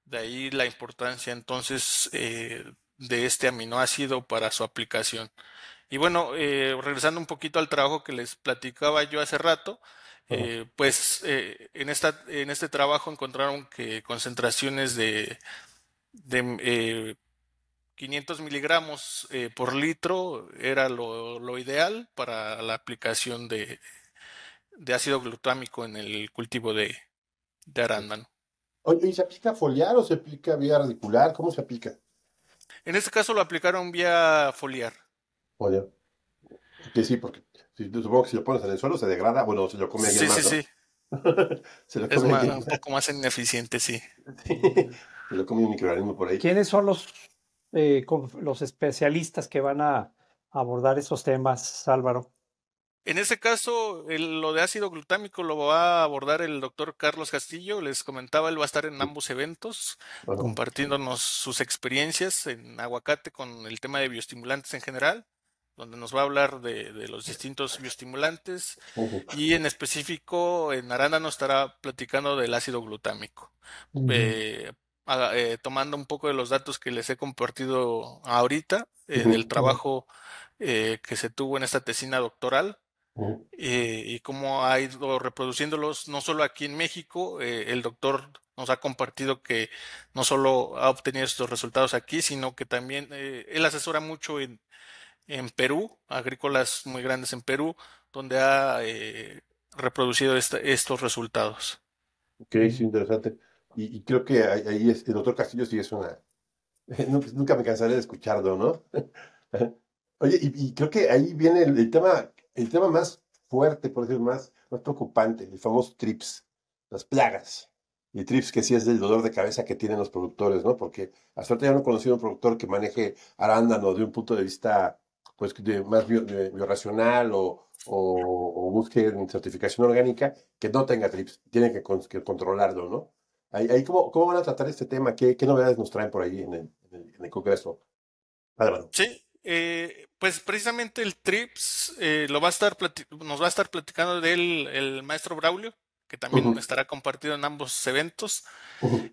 De ahí la importancia entonces eh, de este aminoácido para su aplicación. Y bueno, eh, regresando un poquito al trabajo que les platicaba yo hace rato, eh, pues en, esta, en este trabajo encontraron que concentraciones de, 500 miligramos por litro era lo ideal para la aplicación de, de ácido glutámico en el cultivo de, arándano. ¿y se aplica foliar o se aplica vía radicular? ¿Cómo se aplica? En este caso lo aplicaron vía foliar. Foliar. Que sí, porque si, supongo que si lo pones en el suelo se degrada, bueno, se lo come alguien sí, más, Sí, sí, sí, se lo come es un poco más ineficiente, sí. se lo come un microorganismo por ahí. ¿Quiénes son los, eh, los especialistas que van a abordar esos temas, Álvaro? En ese caso, lo de ácido glutámico lo va a abordar el doctor Carlos Castillo. Les comentaba, él va a estar en ambos eventos, compartiéndonos sus experiencias en aguacate con el tema de bioestimulantes en general, donde nos va a hablar de, los distintos bioestimulantes y en específico en Aranda nos estará platicando del ácido glutámico. Eh, eh, tomando un poco de los datos que les he compartido ahorita, eh, del trabajo que se tuvo en esta tesina doctoral, eh, y cómo ha ido reproduciéndolos, no solo aquí en México, eh, el doctor nos ha compartido que no solo ha obtenido estos resultados aquí, sino que también eh, él asesora mucho en, Perú, agrícolas muy grandes en Perú, donde ha reproducido estos resultados. Ok, sí, interesante. Y, creo que ahí es, el doctor Castillo sí es una... Nunca me cansaré de escucharlo, ¿no? Oye, y, creo que ahí viene el tema el tema más fuerte, por decir más, más preocupante, el famoso TRIPS, las plagas. Y TRIPS que sí es del dolor de cabeza que tienen los productores, ¿no? Porque hasta suerte ya no he conocido un productor que maneje arándano de un punto de vista pues más biorracional o, o, o, busque certificación orgánica que no tenga TRIPS, tienen que, controlarlo, ¿no? Ahí, ahí cómo, ¿Cómo van a tratar este tema? ¿Qué, novedades nos traen por ahí en el, en el, Congreso? Álvaro. Sí, eh, pues precisamente el TRIPS eh, lo va a estar nos va a estar platicando del el maestro Braulio, que también estará compartido en ambos eventos.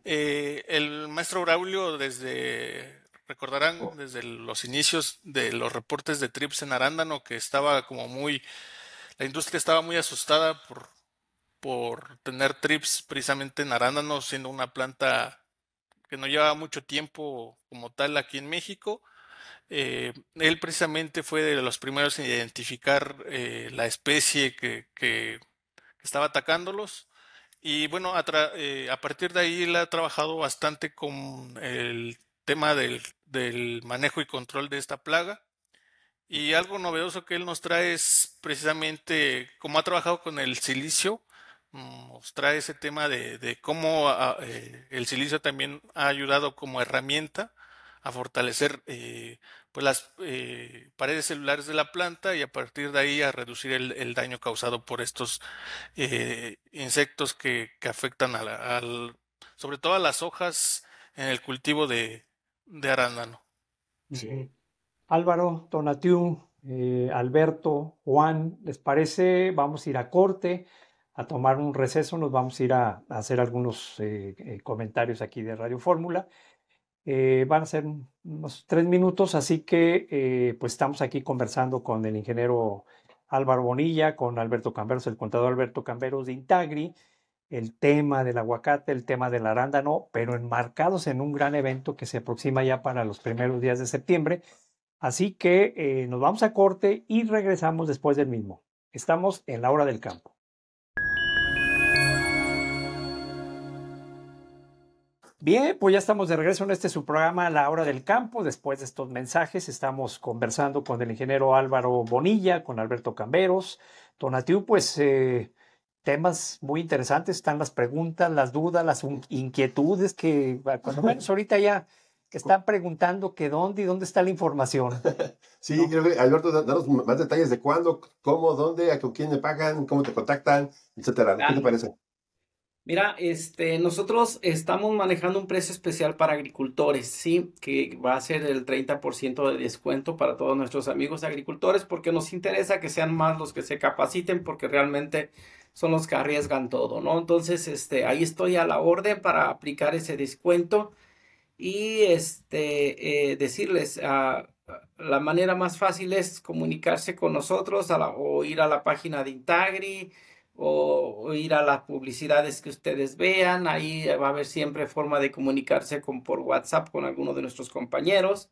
Eh, el maestro Braulio, desde, recordarán, oh. desde los inicios de los reportes de TRIPS en Arándano, que estaba como muy, la industria estaba muy asustada por, por tener TRIPS precisamente en Arándano, siendo una planta que no lleva mucho tiempo como tal aquí en México. Eh, él precisamente fue de los primeros en identificar eh, la especie que, estaba atacándolos. Y bueno, eh, a, partir de ahí él ha trabajado bastante con el tema del, manejo y control de esta plaga. Y algo novedoso que él nos trae es precisamente cómo ha trabajado con el silicio, mm, nos trae ese tema de, cómo ah, el silicio también ha ayudado como herramienta a fortalecer eh, pues las eh, paredes celulares de la planta y a partir de ahí a reducir el, daño causado por estos eh, insectos que, afectan a sobre todo a las hojas en el cultivo de, arándano. Sí. Álvaro, Tonatiu, Alberto, Juan, ¿les parece? Vamos a ir a corte a tomar un receso, nos vamos a ir a, hacer algunos comentarios aquí de Radio Fórmula eh, van a ser unos tres minutos, así que eh, pues estamos aquí conversando con el ingeniero Álvaro Bonilla, con Alberto Camberos, el contador Alberto Camberos de Intagri, el tema del aguacate, el tema del arándano, pero enmarcados en un gran evento que se aproxima ya para los primeros días de septiembre. Así que eh, nos vamos a corte y regresamos después del mismo. Estamos en la hora del campo. Bien, pues ya estamos de regreso en este su programa La Hora del Campo. Después de estos mensajes, estamos conversando con el ingeniero Álvaro Bonilla, con Alberto Camberos. Donatiu, pues eh, temas muy interesantes. Están las preguntas, las dudas, las inquietudes que, cuando menos ahorita ya que están preguntando que dónde y dónde está la información. Sí, creo que Alberto, danos más detalles de cuándo, cómo, dónde, a quién le pagan, cómo te contactan, etcétera. ¿Qué te parece? Mira, este, nosotros estamos manejando un precio especial para agricultores, ¿sí? Que va a ser el 30% de descuento para todos nuestros amigos agricultores porque nos interesa que sean más los que se capaciten porque realmente son los que arriesgan todo, ¿no? Entonces, este, ahí estoy a la orden para aplicar ese descuento y este, eh, decirles, ah, la manera más fácil es comunicarse con nosotros o ir a la página de Intagri, o, ir a las publicidades que ustedes vean. Ahí va a haber siempre forma de comunicarse con, por WhatsApp con alguno de nuestros compañeros.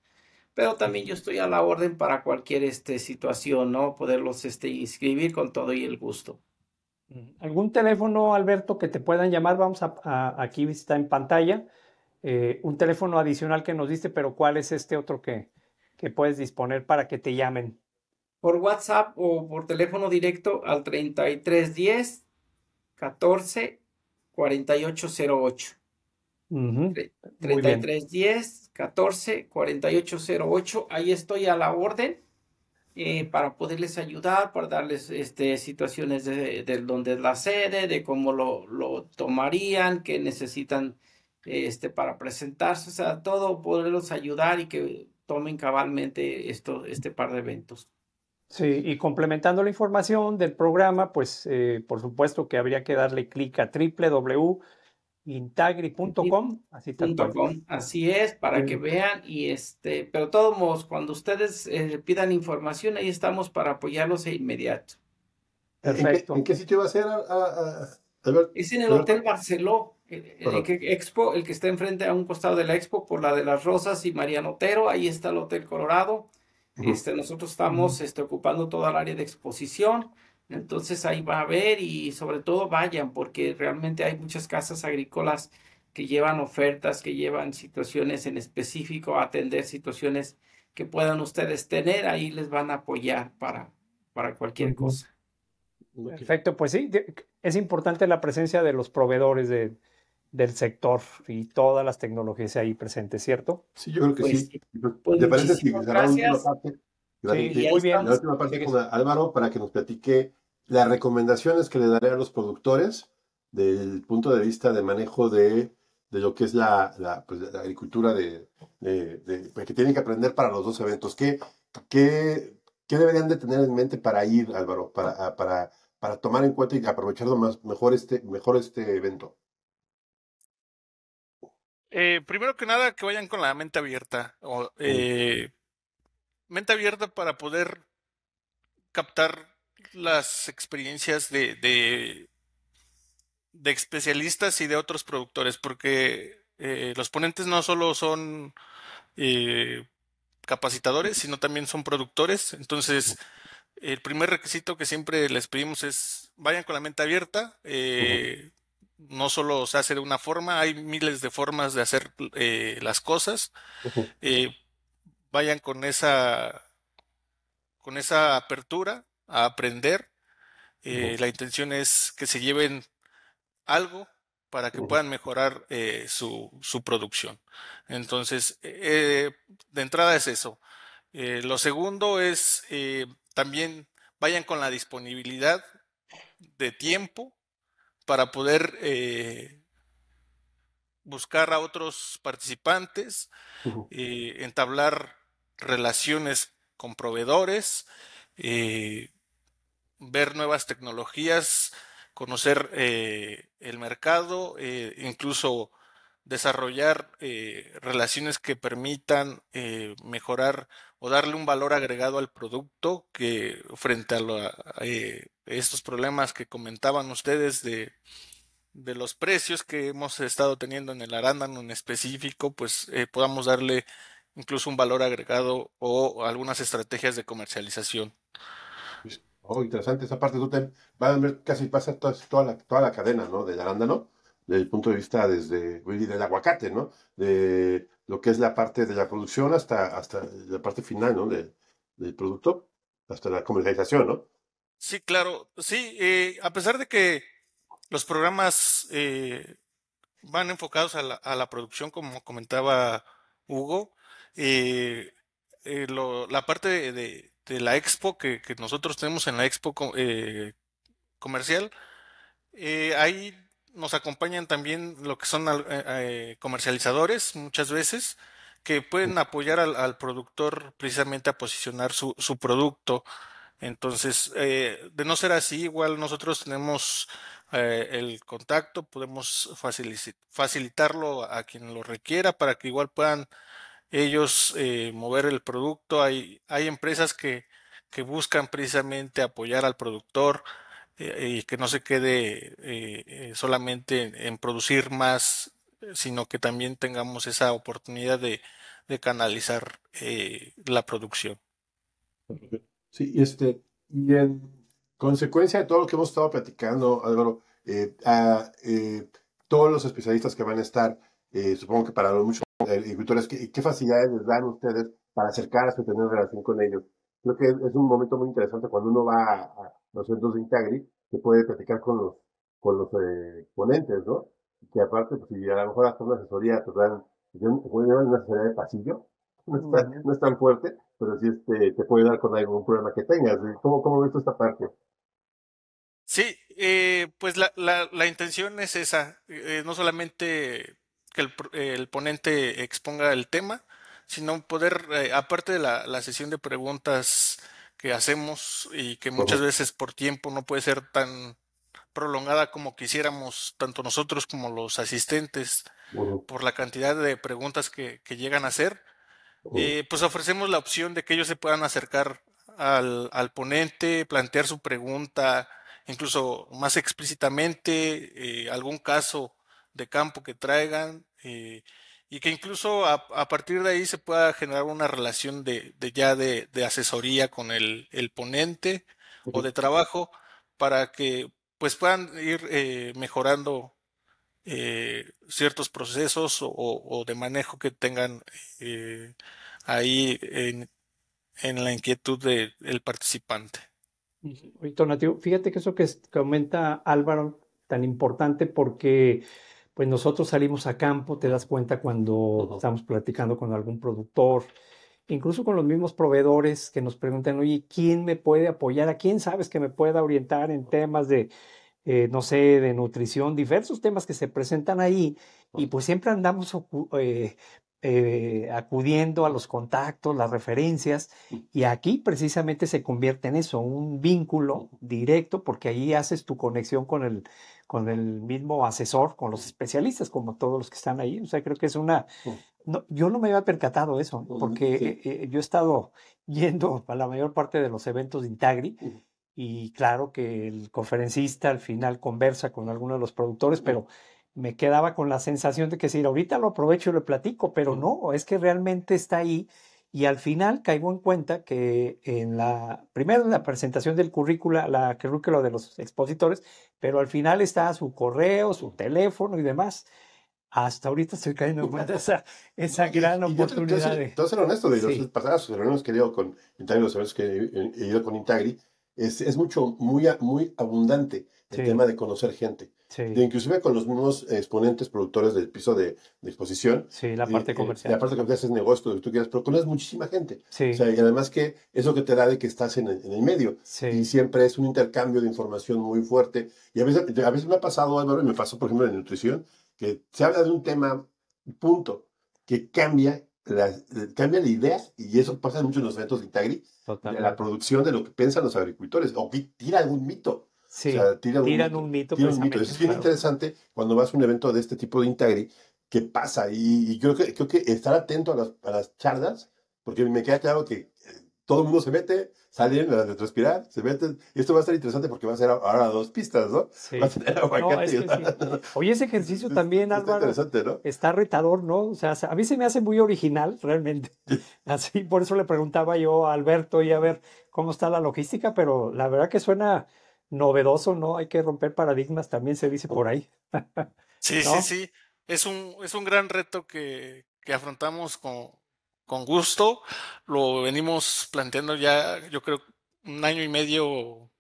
Pero también yo estoy a la orden para cualquier este, situación, ¿no? Poderlos este, inscribir con todo y el gusto. Mm. ¿Algún teléfono, Alberto, que te puedan llamar? Vamos a, aquí está en pantalla. Eh, un teléfono adicional que nos diste, pero ¿cuál es este otro que, que puedes disponer para que te llamen? por WhatsApp o por teléfono directo al 3310 14 4808. 3310 14 4808. Ahí estoy a la orden eh, para poderles ayudar, para darles este, situaciones de, dónde donde es la sede, de cómo lo, tomarían, qué necesitan este, para presentarse, o sea, todo poderlos ayudar y que tomen cabalmente esto, este par de eventos. Sí, y complementando la información del programa, pues eh, por supuesto que habría que darle clic a www.intagri.com, así Así es, para que vean y este, pero todos cuando ustedes eh, pidan información, ahí estamos para apoyarlos de inmediato. Perfecto. ¿En qué, sitio va a ser? es en el Hotel Barceló, Expo, el que está enfrente a un costado de la Expo por la de las Rosas y Mariano Otero, ahí está el Hotel Colorado. Este, nosotros estamos este, ocupando toda el área de exposición, entonces ahí va a haber y sobre todo vayan porque realmente hay muchas casas agrícolas que llevan ofertas, que llevan situaciones en específico, atender situaciones que puedan ustedes tener, ahí les van a apoyar para, para cualquier cosa. Perfecto, pues sí, es importante la presencia de los proveedores de, del sector y todas las tecnologías ahí presentes, ¿cierto? Sí, yo creo que pues sí. Pues parece Parte, Sí, muy bien. La última parte con Álvaro para que nos platique las recomendaciones que le daré a los productores del punto de vista de manejo de, de lo que es la, pues, agricultura de, pues, que tienen que aprender para los dos eventos. ¿Qué, qué, deberían de tener en mente para ir, Álvaro, para, para, para tomar en cuenta y aprovechar más, mejor, este, mejor este evento? Eh, primero que nada, que vayan con la mente abierta. O, eh, mente abierta para poder captar las experiencias de, de, especialistas y de otros productores, porque eh, los ponentes no solo son capacitadores, sino también son productores. Entonces, el primer requisito que siempre les pedimos es vayan con la mente abierta. Eh, no solo se hace de una forma, hay miles de formas de hacer eh, las cosas. Eh, vayan con esa, con esa apertura a aprender. Eh, la intención es que se lleven algo para que puedan mejorar su, su, producción. Entonces, de entrada es eso. lo segundo es también vayan con la disponibilidad de tiempo para poder eh, buscar a otros participantes, eh, entablar relaciones con proveedores, eh, ver nuevas tecnologías, conocer el mercado, incluso desarrollar relaciones que permitan mejorar o darle un valor agregado al producto que frente a, eh, estos problemas que comentaban ustedes de, de, los precios que hemos estado teniendo en el arándano en específico, pues eh, podamos darle incluso un valor agregado o algunas estrategias de comercialización. Pues, oh, interesante esa parte. Tú te, van a ver casi pasa toda, toda, la, toda la cadena, ¿no? Del arándano, desde el punto de vista desde, del aguacate, ¿no? lo que es la parte de la producción hasta, hasta la parte final ¿no? del producto, hasta la comercialización, ¿no? Sí, claro. Sí, eh, a pesar de que los programas eh, van enfocados a la, a la, producción, como comentaba Hugo, eh, la parte de, la expo que, que, nosotros tenemos en la expo comercial, eh, hay nos acompañan también lo que son eh, eh, comercializadores muchas veces que pueden apoyar al, productor precisamente a posicionar su, producto. Entonces, eh, de no ser así, igual nosotros tenemos el contacto, podemos facilitarlo a quien lo requiera para que igual puedan ellos mover el producto. Hay, hay empresas que, que buscan precisamente apoyar al productor, eh, y que no se quede eh, eh, solamente en producir más, sino que también tengamos esa oportunidad de, canalizar la producción. Sí, este, y en consecuencia de todo lo que hemos estado platicando, Álvaro, a, ah, todos los especialistas que van a estar, supongo que para los muchos agricultores, ¿qué, facilidades les dan ustedes para acercarse y tener relación con ellos? Creo que es un momento muy interesante cuando uno va a, los centros de Intagri, que puede platicar con los, con los eh, ponentes, ¿no? Que aparte, pues si a lo mejor hasta una asesoría te dan, una asesoría de pasillo, no es, tan, no es fuerte, pero sí este, te puede dar con algún problema que tengas. ¿eh? ¿Cómo, cómo ves esta parte? Sí, eh, pues la, la, la, intención es esa, eh, no solamente que el, el, ponente exponga el tema, sino poder, aparte de la, la, sesión de preguntas que hacemos y que muchas veces por tiempo no puede ser tan prolongada como quisiéramos, tanto nosotros como los asistentes, por la cantidad de preguntas que, llegan a hacer, eh, pues ofrecemos la opción de que ellos se puedan acercar al, ponente, plantear su pregunta, incluso más explícitamente, eh, algún caso de campo que traigan. Eh, y que incluso a, partir de ahí se pueda generar una relación de, ya de, asesoría con el, ponente o de trabajo para que pues puedan ir eh, mejorando eh, ciertos procesos o, de manejo que tengan eh, ahí en, la inquietud del participante. fíjate que eso que comenta Álvaro tan importante porque pues nosotros salimos a campo, te das cuenta cuando estamos platicando con algún productor, incluso con los mismos proveedores que nos preguntan, oye, ¿quién me puede apoyar? ¿A quién sabes que me pueda orientar en temas de, eh, no sé, de nutrición, diversos temas que se presentan ahí? Y pues siempre andamos eh, eh, acudiendo a los contactos, las referencias, y aquí precisamente se convierte en eso, un vínculo directo, porque ahí haces tu conexión con el con el mismo asesor, con los especialistas, como todos los que están ahí. O sea, creo que es una... Mm. No, yo no me había percatado eso, porque eh, eh, yo he estado yendo a la mayor parte de los eventos de Intagri. Y claro que el conferencista al final conversa con alguno de los productores, pero me quedaba con la sensación de que si ahorita lo aprovecho y lo platico, pero no, es que realmente está ahí y al final caigo en cuenta que en la, primera en la presentación del currícula, la que lo de los expositores, pero al final está su correo, su teléfono y demás. Hasta ahorita estoy cayendo en cuenta esa, esa gran oportunidad. entonces honesto, de los pasados reuniones que he ido con, los que he ido con Intagri, es, mucho, muy, muy abundante el tema de conocer gente. Inclusive con los mismos exponentes productores del piso de, exposición. Sí, la parte eh, comercial. la parte comercial es negocio, lo tú quieras, pero conoces muchísima gente. O sea, y además que eso que te da de que estás en, el medio. Sí. Y siempre es un intercambio de información muy fuerte. Y a veces, a veces me ha pasado, Álvaro, y me pasó, por ejemplo, en nutrición, que se habla de un tema, punto, que cambia la, cambia la idea, y eso pasa mucho en los eventos de Integri, la producción de lo que piensan los agricultores, o que tira algún mito. Sí, tiran, un, mito. Es bien interesante cuando vas a un evento de este tipo de Intagri, qué pasa. Y, creo, que, creo que estar atento a las, charlas, porque me queda claro que eh, todo el mundo se mete, salen a transpirar, se meten. Y esto va a estar interesante porque va a ser ahora dos pistas, ¿no? Sí. Va a no, es Oye, ese ejercicio también, Álvaro, interesante, está retador, ¿no? O sea, a mí se me hace muy original, realmente. Así, por eso le preguntaba yo a Alberto y a ver cómo está la logística, pero la verdad que suena novedoso, ¿no? Hay que romper paradigmas, también se dice por ahí. sí, sí, sí. Es un, es un gran reto que, afrontamos con, gusto. Lo venimos planteando ya, yo creo, un año y medio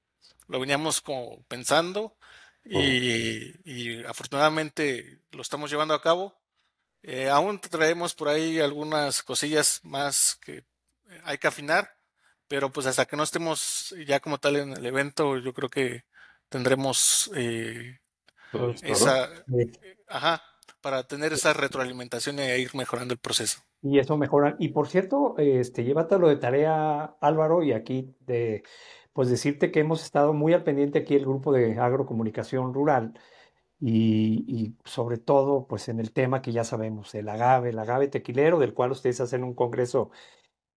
lo veníamos como pensando y, oh. afortunadamente lo estamos llevando a cabo. Eh, aún traemos por ahí algunas cosillas más que hay que afinar, pero pues hasta que no estemos ya como tal en el evento, yo creo que tendremos eh, esa... Eh, ajá, para tener esa retroalimentación e ir mejorando el proceso. Y eso mejora. Y por cierto, este, lo de tarea, Álvaro, y aquí de, pues decirte que hemos estado muy al pendiente aquí el grupo de agrocomunicación rural y, y, sobre todo pues en el tema que ya sabemos, el agave, el agave tequilero, del cual ustedes hacen un congreso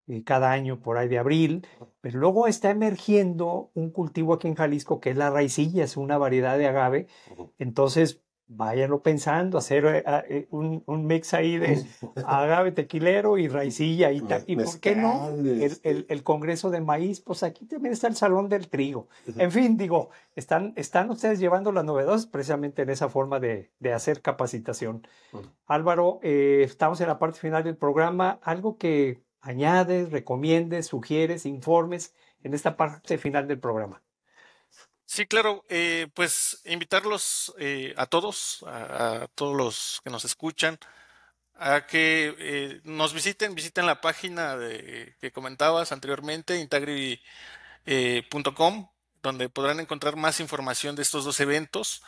eh, cada año por ahí de abril, pero luego está emergiendo un cultivo aquí en Jalisco que es la raicilla, es una variedad de agave, entonces váyanlo pensando, hacer eh, ah, eh, un, un, mix ahí de agave tequilero y raicilla y, ¿Y por qué no? El, el, Congreso de Maíz, pues aquí también está el Salón del Trigo. En fin, digo, están, están ustedes llevando las novedades precisamente en esa forma de, hacer capacitación. Álvaro, estamos en la parte final del programa. Algo que añades, recomiendes, sugieres, informes en esta parte final del programa. Sí, claro, eh, pues invitarlos eh, a todos, a, todos los que nos escuchan, a que eh, nos visiten, visiten la página de, que comentabas anteriormente, integri.com, donde podrán encontrar más información de estos dos eventos.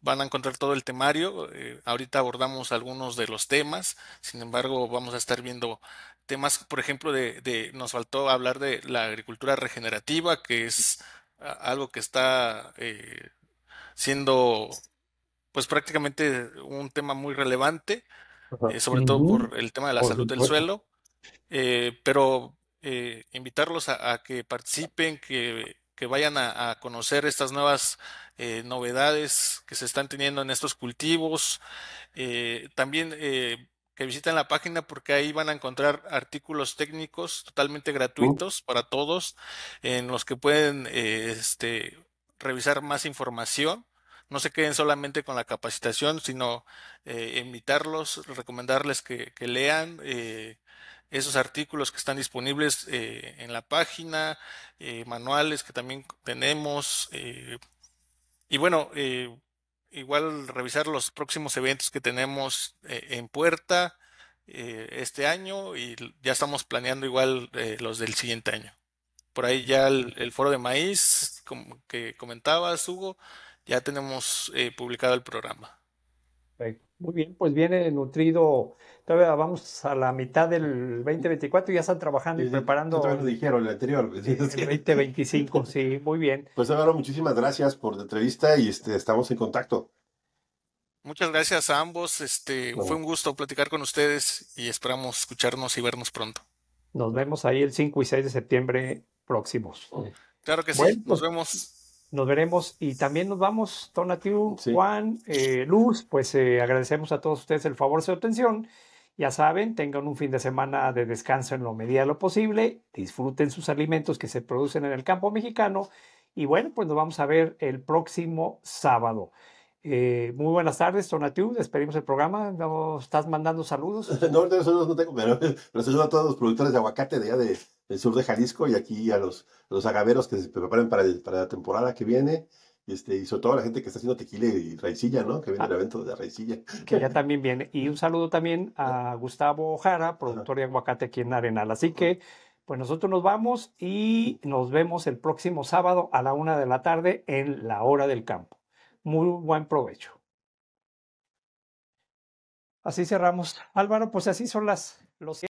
van a encontrar todo el temario. ahorita abordamos algunos de los temas, sin embargo, vamos a estar viendo temas, por ejemplo, de, nos faltó hablar de la agricultura regenerativa, que es algo que está eh, siendo, pues prácticamente un tema muy relevante, eh, sobre todo por el tema de la salud del suelo. Eh, pero invitarlos a, que participen, que, vayan a, a, conocer estas nuevas novedades que se están teniendo en estos cultivos. también que visiten la página porque ahí van a encontrar artículos técnicos totalmente gratuitos para todos, en los que pueden eh, este, revisar más información. No se queden solamente con la capacitación, sino eh, invitarlos, recomendarles que, lean eh, esos artículos que están disponibles en la página, manuales que también tenemos. y bueno, igual revisar los próximos eventos que tenemos eh, en puerta eh, este año y ya estamos planeando igual eh, los del siguiente año. Por ahí ya el, foro de maíz, como que comentabas, Hugo, ya tenemos publicado el programa. Perfecto. Muy bien, pues viene nutrido. Todavía vamos a la mitad del 2024 y ya están trabajando y, preparando. Todavía lo dijeron, el anterior. El, 2025, sí, muy bien. Pues Álvaro, muchísimas gracias por la entrevista y este, estamos en contacto. Muchas gracias a ambos. Este, Fue un gusto platicar con ustedes y esperamos escucharnos y vernos pronto. Nos vemos ahí el 5 y 6 de septiembre próximos. Claro que sí, nos pues, vemos. Nos veremos y también nos vamos, Tonatiu, Juan, eh, Luz, pues eh, agradecemos a todos ustedes el favor de su atención. Ya saben, tengan un fin de semana de descanso en lo medida de lo posible, disfruten sus alimentos que se producen en el campo mexicano y bueno, pues nos vamos a ver el próximo sábado. Eh, muy buenas tardes, Tonatiu. Despedimos el programa. ¿Estás mandando saludos? No, no, no tengo, pero, pero saludo a todos los productores de aguacate de allá de, el sur de Jalisco y aquí a los, los agaveros que se preparen para, la temporada que viene. Este, y sobre todo a la gente que está haciendo tequila y raicilla, ¿no? Que viene el ah. evento de raicilla. Que ya también viene. Y un saludo también a ah. Gustavo Ojara, productor de aguacate aquí en Arenal. Así que, pues nosotros nos vamos y nos vemos el próximo sábado a la una de la tarde en la hora del campo. Muy buen provecho. Así cerramos. Álvaro, pues así son las los